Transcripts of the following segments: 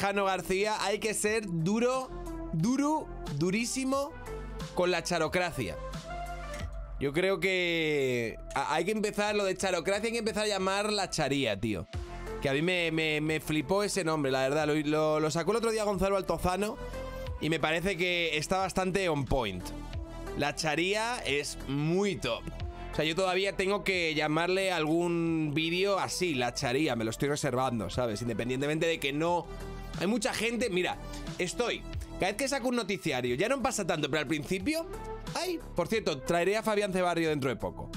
Jano García, hay que ser duro, duro, durísimo con la charocracia. Yo creo que hay que empezar lo de charocracia, hay que empezar a llamar la charía, tío. Que a mí me, me, me flipó ese nombre, la verdad. lo, sacó el otro día Gonzalo Altozano y me parece que está bastante on point. La charía es muy top. O sea, yo todavía tengo que llamarle algún vídeo así, la charía, me lo estoy reservando, ¿sabes? Independientemente de que no hay mucha gente, mira, estoy. Cada vez que saco un noticiario, ya no pasa tanto, pero al principio. ¡Ay! Por cierto, traeré a Fabián Cebarrio dentro de poco.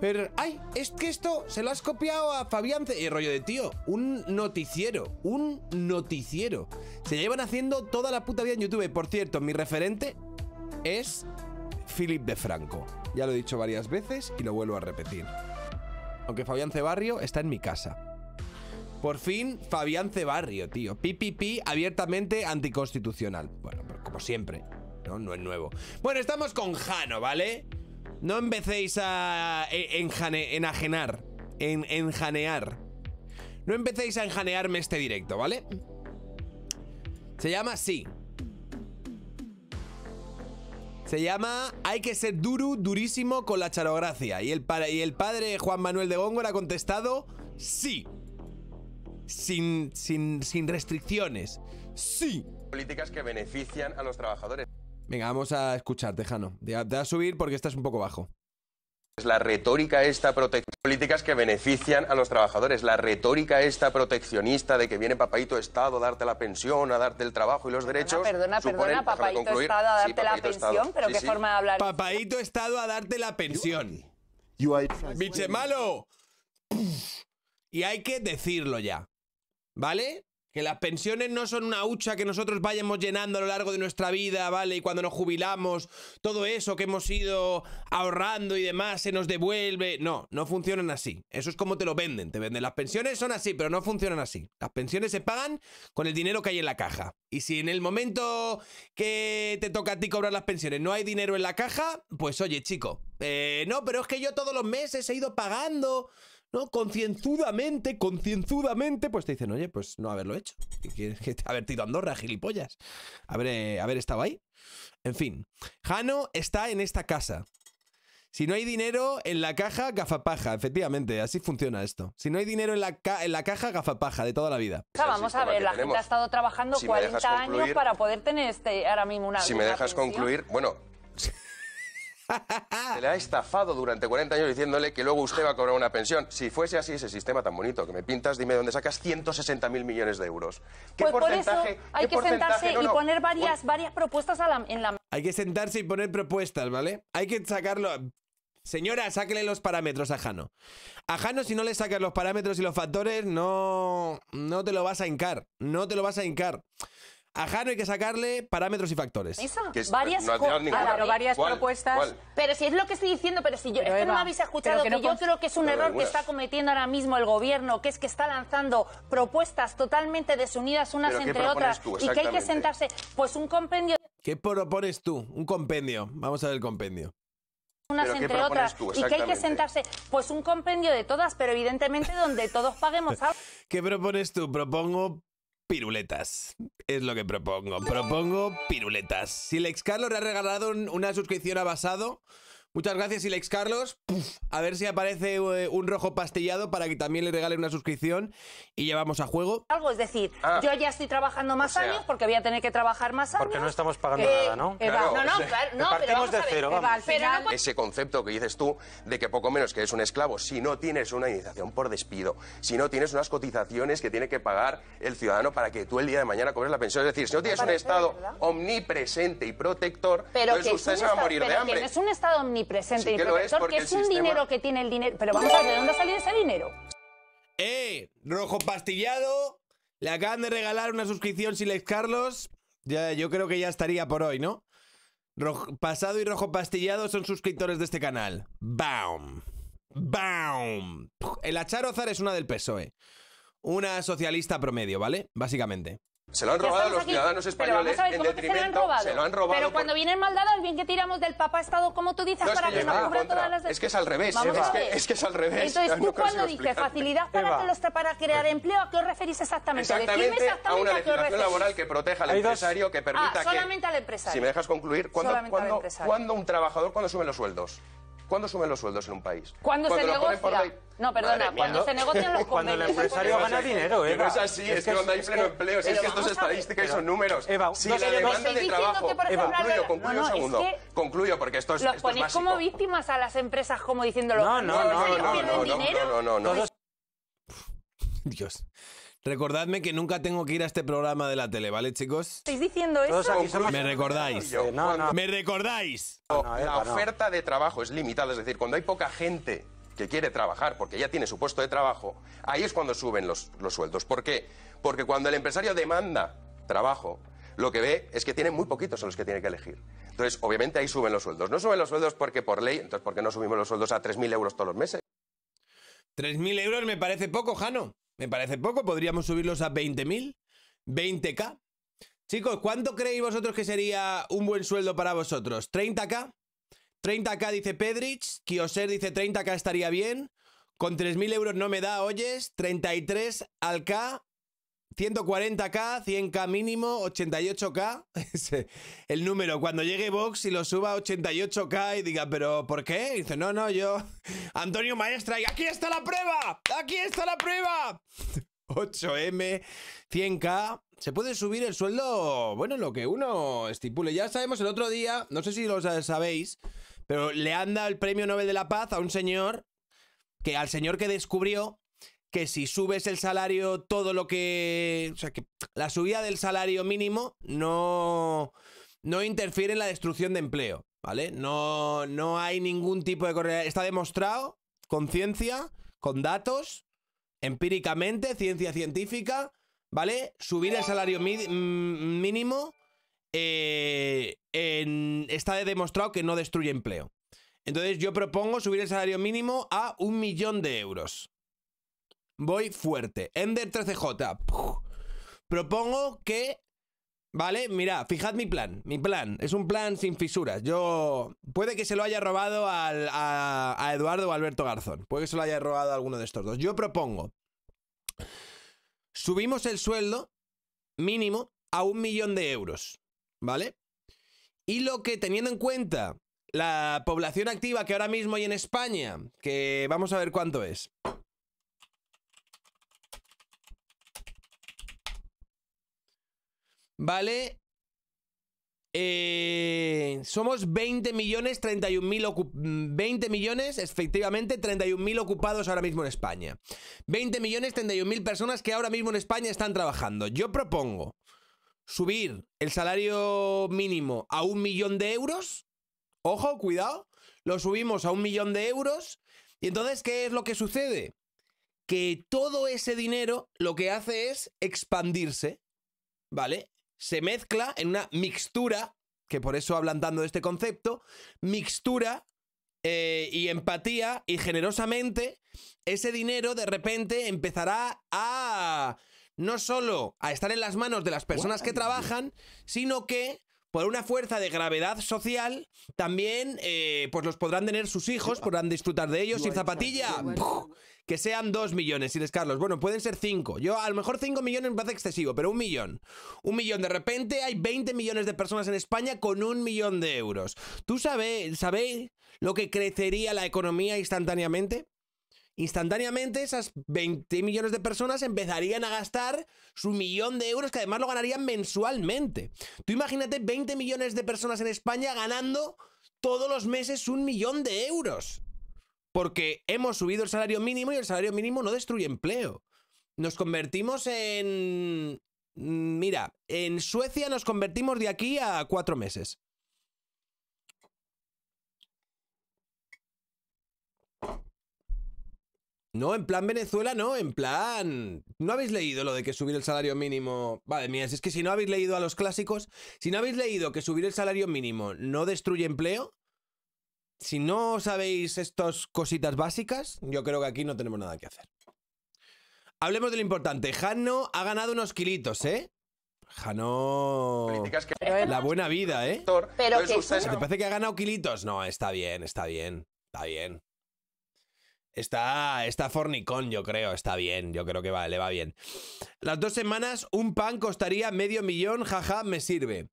Pero, ay, es que esto se lo has copiado a Fabián. Y rollo de tío, un noticiero, un noticiero. Se llevan haciendo toda la puta vida en YouTube. Por cierto, mi referente es Philip de Franco. Ya lo he dicho varias veces y lo vuelvo a repetir. Aunque Fabián Cebarrio está en mi casa. Por fin, Fabián Cebarrio, tío. PPP abiertamente anticonstitucional. Bueno, como siempre, ¿no? No es nuevo. Bueno, estamos con Jano, ¿vale? No empecéis a e, enajenar, en, enjanear. No empecéis a enjanearme este directo, ¿vale? Se llama Sí. Se llama Hay que ser duro, durísimo con la charogracia. Y el, y el padre Juan Manuel de Góngora ha contestado Sí sin, sin, restricciones. Sí. Políticas que benefician a los trabajadores. Venga, vamos a escuchar, Tejano. Te vas a subir porque estás un poco bajo. Es La retórica esta políticas que benefician a los trabajadores, la retórica esta proteccionista de que viene papaito Estado a darte la pensión, a darte el trabajo y los derechos. Perdona, perdona, papaito Estado a darte la pensión, pero qué forma de hablar. Papaito Estado a darte la pensión. Biche malo. Y hay que decirlo ya. ¿vale? Que las pensiones no son una hucha que nosotros vayamos llenando a lo largo de nuestra vida, ¿vale? Y cuando nos jubilamos, todo eso que hemos ido ahorrando y demás se nos devuelve. No, no funcionan así. Eso es como te lo venden, te venden. Las pensiones son así, pero no funcionan así. Las pensiones se pagan con el dinero que hay en la caja. Y si en el momento que te toca a ti cobrar las pensiones no hay dinero en la caja, pues oye, chico, eh, no, pero es que yo todos los meses he ido pagando ¿no? Concienzudamente, concienzudamente, pues te dicen, oye, pues no haberlo hecho. haber ido a Andorra, gilipollas? Haber, estado ahí. En fin, Jano está en esta casa. Si no hay dinero en la caja, gafapaja. Efectivamente, así funciona esto. Si no hay dinero en la, en la caja, gafapaja de toda la vida. vamos a ver, la gente ha estado trabajando 40 años para poder tener este, ahora mismo una... Si me dejas concluir, bueno, se le ha estafado durante 40 años diciéndole que luego usted va a cobrar una pensión. Si fuese así ese sistema tan bonito que me pintas, dime dónde sacas 160 mil millones de euros. Pues por eso hay que sentarse y poner varias, propuestas en la... Hay que sentarse y poner propuestas, ¿vale? Hay que sacarlo... Señora, sáquele los parámetros a Jano. A Jano, si no le sacas los parámetros y los factores, no, no te lo vas a hincar. No te lo vas a hincar. A no hay que sacarle parámetros y factores. ¿Eso? varias, claro, varias propuestas. Pero si es lo que estoy diciendo, pero si yo, es que no me habéis escuchado, que, yo creo que es un error que está cometiendo ahora mismo el gobierno, que es que está lanzando propuestas totalmente desunidas unas entre otras y que hay que sentarse, pues un compendio. ¿Qué propones tú? Un compendio. Vamos a ver el compendio unas entre otras y que hay que sentarse pues un compendio de todas pero evidentemente donde todos paguemos algo ¿Qué propones tú? Propongo piruletas. Es lo que propongo. Propongo piruletas. Si Lex Carlos le ha regalado una suscripción a Basado, Muchas gracias, Ilex Carlos. a ver si aparece eh, un rojo pastillado para que también le regalen una suscripción y llevamos a juego. Algo, es decir, ah. yo ya estoy trabajando más años porque voy a tener que trabajar más años. Porque no estamos pagando eh, nada, ¿no? Claro, no, no, claro, no de cero, vamos. Ese pues concepto que dices tú de que poco menos que eres un esclavo, si no tienes una indemnización por despido, si no tienes unas cotizaciones que tiene que pagar el ciudadano para que tú el día de mañana cobres la pensión, es decir, si no tienes un Estado omnipresente y protector, pero entonces usted se va a morir de hambre. Que no es un Estado omnipresente presente y que, es, un dinero que tiene el dinero. Pero vamos a ver, ¿de dónde ha ese dinero? ¡Eh! Rojo pastillado. Le acaban de regalar una suscripción Silex Carlos. Ya, yo creo que ya estaría por hoy, ¿no? Rojo, pasado y rojo pastillado son suscriptores de este canal. ¡Bam! ¡Bam! El Achar Ozar es una del PSOE. Una socialista promedio, ¿vale? Básicamente. Se lo han robado a los ciudadanos españoles en detrimento. Se lo han robado. pero cuando vienen maldadas, bien que tiramos del Papa Estado, como tú dices, para que, que cubran todas las. Es que es al revés. Es que, es al revés. Entonces, no cuando dices facilidad para, que los, para crear pues- empleo, ¿a qué os referís exactamente? Exactamente, exactamente a una legislación laboral que proteja al empresario, que permita solamente ah, que. solamente al empresario. Si me dejas concluir, ¿cuándo, cuando, cuando un trabajador, cuando suben los sueldos? ¿Cuándo suben los sueldos en un país? Cuando, se negocia. No, perdona, cuando se negocian los convenios. Cuando el empresario gana dinero, ¿eh? Pero es así, es, que, cuando hay pleno empleo, es que estas estadísticas son números. Eva, si la demanda de trabajo... Concluyo, concluyo un segundo. Concluyo, porque esto es Los ponéis como víctimas a las empresas como diciéndolo. No, no, no, no, no, no, no, no, no. Dios. Recordadme que nunca tengo que ir a este programa de la tele, ¿vale, chicos? ¿Estáis diciendo eso? Me recordáis. Me recordáis. La oferta de trabajo es limitada, es decir, cuando hay poca gente que quiere trabajar porque ya tiene su puesto de trabajo, ahí es cuando suben los, los sueldos. ¿Por qué? Porque cuando el empresario demanda trabajo, lo que ve es que tiene muy poquitos a los que tiene que elegir. Entonces, obviamente ahí suben los sueldos. No suben los sueldos porque por ley, entonces, ¿por qué no subimos los sueldos a 3.000 euros todos los meses? 3.000 euros me parece poco, Jano. Me parece poco, podríamos subirlos a 20.000, 20k. Chicos, ¿cuánto creéis vosotros que sería un buen sueldo para vosotros? ¿30k? 30k dice Pedrich, Kioser dice 30k estaría bien. Con 3.000 euros no me da, oyes, 33 al K 140k, 100k mínimo, 88k. el número, cuando llegue Vox y lo suba a 88k y diga, ¿pero por qué? dice, no, no, yo. Antonio Maestra, y aquí está la prueba. Aquí está la prueba. 8M, 100K. Se puede subir el sueldo, bueno, lo que uno estipule. Ya sabemos el otro día, no sé si lo sabéis, pero le anda el premio Nobel de la Paz a un señor que al señor que descubrió que si subes el salario todo lo que... O sea, que la subida del salario mínimo no, no interfiere en la destrucción de empleo, ¿vale? No, no hay ningún tipo de correlación. Está demostrado con ciencia, con datos, empíricamente, ciencia científica, ¿vale? Subir el salario mínimo eh, está demostrado que no destruye empleo. Entonces yo propongo subir el salario mínimo a un millón de euros. Voy fuerte. Ender 13J. Propongo que... Vale, mira, fijad mi plan. Mi plan. Es un plan sin fisuras. Yo... Puede que se lo haya robado a, a Eduardo o Alberto Garzón. Puede que se lo haya robado a alguno de estos dos. Yo propongo... Subimos el sueldo mínimo a un millón de euros. ¿Vale? Y lo que, teniendo en cuenta la población activa que ahora mismo hay en España, que vamos a ver cuánto es. ¿vale? Eh, somos 20 millones, 31 mil 20 millones, efectivamente, 31 mil ocupados ahora mismo en España. 20 millones, 31 mil personas que ahora mismo en España están trabajando. Yo propongo subir el salario mínimo a un millón de euros. Ojo, cuidado. Lo subimos a un millón de euros. Y entonces, ¿qué es lo que sucede? Que todo ese dinero lo que hace es expandirse. ¿Vale? se mezcla en una mixtura, que por eso hablan tanto de este concepto, mixtura eh, y empatía y generosamente ese dinero de repente empezará a no solo a estar en las manos de las personas que trabajan, sino que por una fuerza de gravedad social, también eh, pues los podrán tener sus hijos, podrán disfrutar de ellos Y zapatilla. Que sean dos millones, si les Carlos. Bueno, pueden ser cinco. Yo a lo mejor cinco millones me parece excesivo, pero un millón. Un millón. De repente hay 20 millones de personas en España con un millón de euros. ¿Tú sabes, sabéis lo que crecería la economía instantáneamente? instantáneamente esas 20 millones de personas empezarían a gastar su millón de euros, que además lo ganarían mensualmente. Tú imagínate 20 millones de personas en España ganando todos los meses un millón de euros. Porque hemos subido el salario mínimo y el salario mínimo no destruye empleo. Nos convertimos en... Mira, en Suecia nos convertimos de aquí a cuatro meses. No, en plan Venezuela no, en plan... ¿No habéis leído lo de que subir el salario mínimo... Vale, mía, es que si no habéis leído a los clásicos, si no habéis leído que subir el salario mínimo no destruye empleo, si no sabéis estas cositas básicas, yo creo que aquí no tenemos nada que hacer. Hablemos de lo importante. Jano ha ganado unos kilitos, ¿eh? Jano... La buena vida, ¿eh? Pero ¿Te parece que ha ganado kilitos? No, está bien, está bien, está bien. Está, está fornicón, yo creo. Está bien, yo creo que va, le va bien. Las dos semanas, un pan costaría medio millón, jaja, me sirve.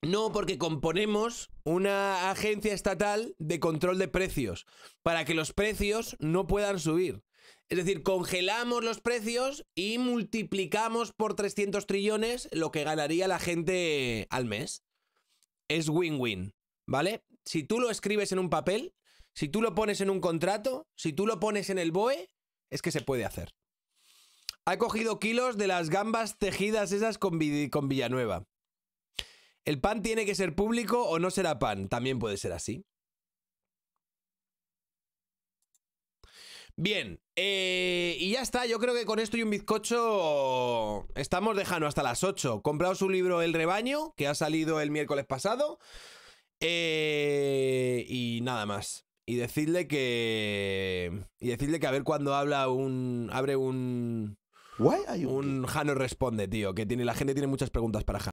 No, porque componemos una agencia estatal de control de precios para que los precios no puedan subir. Es decir, congelamos los precios y multiplicamos por 300 trillones lo que ganaría la gente al mes. Es win-win, ¿vale? Si tú lo escribes en un papel, si tú lo pones en un contrato, si tú lo pones en el BOE, es que se puede hacer. Ha cogido kilos de las gambas tejidas esas con, Villanueva. El pan tiene que ser público o no será pan. También puede ser así. Bien, eh, y ya está, yo creo que con esto y un bizcocho estamos dejando hasta las 8. Comprado su libro El Rebaño, que ha salido el miércoles pasado. Eh, y nada más y decirle que. Y decirle que a ver cuando habla un. abre un. un Jano responde, tío. Que tiene, la gente tiene muchas preguntas para Jano.